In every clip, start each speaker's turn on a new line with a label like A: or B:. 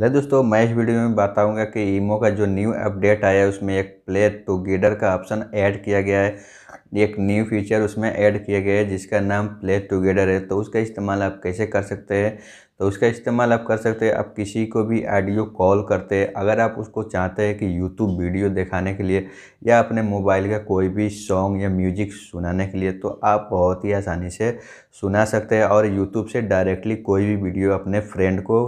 A: hello दोस्तों मैं इस वीडियो में बताऊंगा कि ईमो का जो न्यू अपडेट आया है उसमें एक प्ले टुगेदर का ऑप्शन ऐड किया गया है एक न्यू फीचर उसमें ऐड किया गया है जिसका नाम प्ले टुगेदर है तो उसका इस्तेमाल आप कैसे कर सकते हैं तो उसका इस्तेमाल आप कर सकते हैं आप किसी को भी ऑडियो कॉल करते हैं अगर आप उसको चाहते हैं कि यूट्यूब वीडियो दिखाने के लिए या अपने मोबाइल का कोई भी सॉन्ग या म्यूजिक सुनाने के लिए तो आप बहुत ही आसानी से सुना सकते हैं और यूट्यूब से डायरेक्टली कोई भी वीडियो अपने फ्रेंड को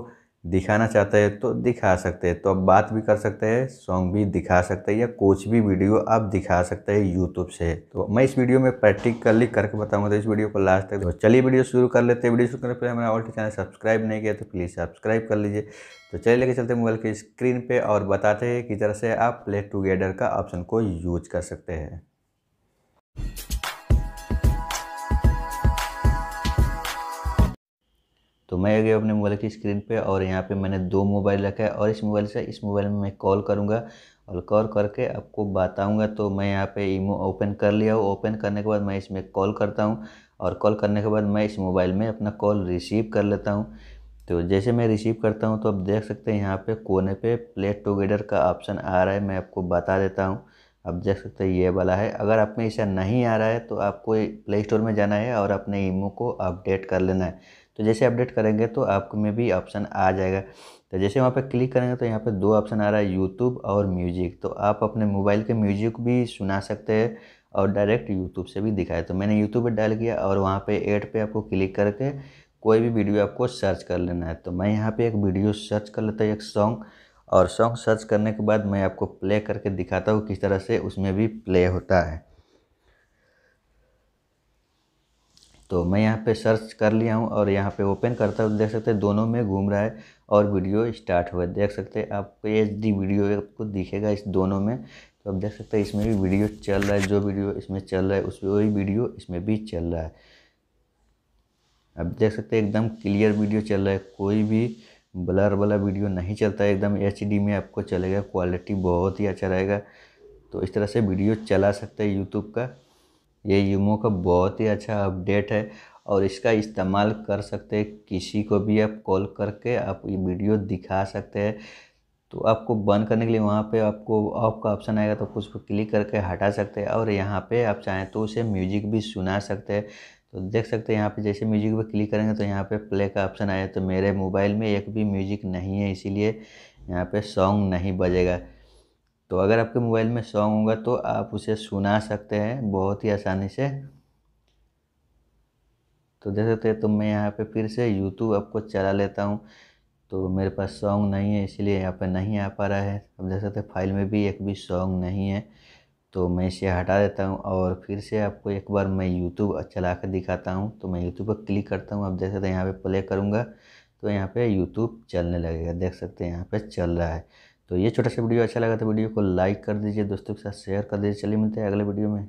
A: दिखाना चाहते हैं तो दिखा सकते हैं तो आप बात भी कर सकते हैं सॉन्ग भी दिखा सकते हैं या कुछ भी वीडियो आप दिखा सकते हैं यूट्यूब से तो मैं इस वीडियो में प्रैक्टिकली करके बताऊंगा तो इस वीडियो को लास्ट तक तो चलिए वीडियो शुरू कर लेते हैं वीडियो शुरू करने पर हमारा ऑल्टी चैनल सब्सक्राइब नहीं किया तो प्लीज़ सब्सक्राइब कर लीजिए तो चलिए लेके चलते मोबाइल की स्क्रीन पर और बताते हैं किस तरह से आप प्ले टुगेदर का ऑप्शन को यूज कर सकते हैं तो मैं गया अपने मोबाइल की स्क्रीन पे और यहाँ पे मैंने दो मोबाइल रखा है और इस मोबाइल से इस मोबाइल में मैं कॉल करूँगा और कॉल करके आपको बताऊँगा तो मैं यहाँ पे ईमो ओपन कर लिया हूँ ओपन करने के बाद मैं इसमें कॉल करता हूँ और कॉल करने के बाद मैं इस मोबाइल में अपना कॉल रिसीव कर लेता हूँ तो जैसे मैं रिसीव करता हूँ तो आप देख सकते हैं यहाँ पर कोने पर प्ले टुगेदर का ऑप्शन आ रहा है मैं आपको बता देता हूँ आप देख सकते हैं ये वाला है अगर आप में ऐसा नहीं आ रहा है तो आपको प्ले स्टोर में जाना है और अपने ईमो को अपडेट कर लेना है तो जैसे अपडेट करेंगे तो आपको में भी ऑप्शन आ जाएगा तो जैसे वहाँ पे क्लिक करेंगे तो यहाँ पे दो ऑप्शन आ रहा है यूट्यूब और म्यूजिक तो आप अपने मोबाइल के म्यूजिक भी सुना सकते हैं और डायरेक्ट यूट्यूब से भी दिखाए तो मैंने यूट्यूब पर डाल किया और वहाँ पर एड पर आपको क्लिक करके कोई भी वीडियो आपको सर्च कर लेना है तो मैं यहाँ पर एक वीडियो सर्च कर लेता हूँ एक सॉन्ग और सॉन्ग सर्च करने के बाद मैं आपको प्ले करके दिखाता हूँ किस तरह से उसमें भी प्ले होता है तो मैं यहाँ पे सर्च कर लिया हूँ और यहाँ पे ओपन करता हूँ देख सकते हैं दोनों में घूम रहा है और वीडियो स्टार्ट हुआ देख सकते हैं आपको एच डी वीडियो आपको दिखेगा इस दोनों में तो आप देख सकते हैं इसमें भी वीडियो चल रहा है जो वीडियो इसमें चल रहा है उसमें वही वीडियो इसमें भी चल रहा है अब देख सकते हैं एकदम क्लियर वीडियो चल रहा है कोई भी ब्लर वाला वीडियो नहीं चलता है एकदम एच में आपको चलेगा क्वालिटी बहुत ही अच्छा रहेगा तो इस तरह से वीडियो चला सकते हैं यूट्यूब का ये यूमो का बहुत ही अच्छा अपडेट है और इसका इस्तेमाल कर सकते हैं किसी को भी आप कॉल करके आप ये वीडियो दिखा सकते हैं तो आपको बंद करने के लिए वहाँ पे आपको ऑफ का ऑप्शन आएगा तो कुछ पर क्लिक करके हटा सकते हैं और यहाँ पे आप चाहें तो उसे म्यूजिक भी सुना सकते हैं तो देख सकते हैं यहाँ पे जैसे म्यूजिक पे क्लिक करेंगे तो यहाँ पे प्ले का ऑप्शन आया तो मेरे मोबाइल में एक भी म्यूजिक नहीं है इसीलिए यहाँ पे सॉन्ग नहीं बजेगा तो अगर आपके मोबाइल में सॉन्ग होगा तो आप उसे सुना सकते हैं बहुत ही आसानी से तो देख सकते हैं तो मैं यहाँ पे फिर से यूट्यूब आपको चला लेता हूँ तो मेरे पास सॉन्ग नहीं है इसलिए यहाँ पे नहीं आ पा रहा है अब देख सकते हैं फाइल में भी एक भी सॉन्ग नहीं है तो मैं इसे हटा देता हूँ और फिर से आपको एक बार मैं यूट्यूब चला कर दिखाता हूँ तो मैं यूट्यूब पर क्लिक करता हूँ अब देख सकते हैं यहाँ पर प्ले करूँगा तो यहाँ पर यूट्यूब चलने लगेगा देख सकते हैं यहाँ पर चल रहा है तो ये छोटा सा वीडियो अच्छा लगा तो वीडियो को लाइक कर दीजिए दोस्तों के साथ शेयर कर दीजिए चलिए मिलते हैं अगले वीडियो में